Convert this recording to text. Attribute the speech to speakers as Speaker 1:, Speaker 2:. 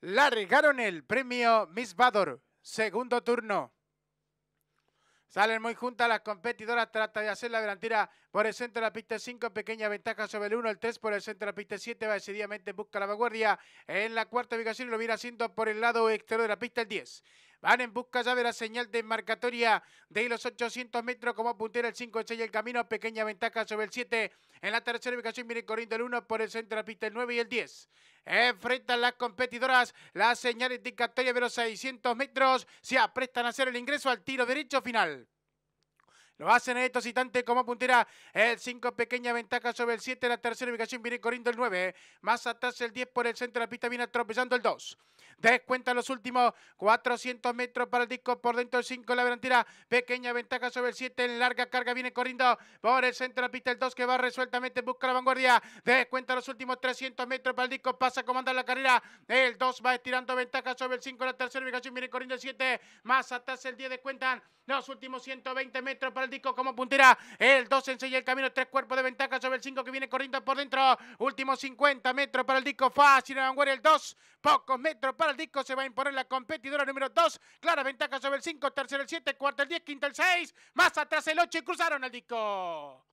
Speaker 1: largaron el premio Miss Vador, segundo turno. Salen muy juntas las competidoras, trata de hacer la delantera por el centro de la pista 5, pequeña ventaja sobre el 1, el 3 por el centro de la pista 7, va decididamente busca la vanguardia en la cuarta ubicación lo viene haciendo por el lado exterior de la pista el 10. Van en busca ya de la señal de marcatoria de los 800 metros como puntera el 5, el 6 el camino. Pequeña ventaja sobre el 7. En la tercera ubicación viene corriendo el 1 por el centro de la pista el 9 y el 10. Enfrentan las competidoras. La señal indicatoria de los 600 metros. Se aprestan a hacer el ingreso al tiro derecho final. Lo hacen en estos instantes como puntera. El 5, pequeña ventaja sobre el 7. En La tercera ubicación viene corriendo el 9. Más atrás el 10 por el centro de la pista viene atropellando el 2. Descuenta los últimos 400 metros para el disco por dentro del 5 la delantera. Pequeña ventaja sobre el 7 en larga carga. Viene corriendo por el centro de la pista el 2 que va resueltamente. Busca la vanguardia. Descuenta los últimos 300 metros para el disco. Pasa a la carrera. El 2 va estirando ventaja sobre el 5 la tercera ubicación. Viene corriendo el 7. Más atrás el 10 descuentan los últimos 120 metros para el disco como puntera. El 2 enseña el camino. Tres cuerpos de ventaja sobre el 5 que viene corriendo por dentro. Últimos 50 metros para el disco. Fácil la vanguardia el 2. Pocos metros para al disco se va a imponer la competidora número 2. Clara ventaja sobre el 5, tercero el 7, cuarto el 10, quinto el 6. Más atrás el 8 y cruzaron el disco.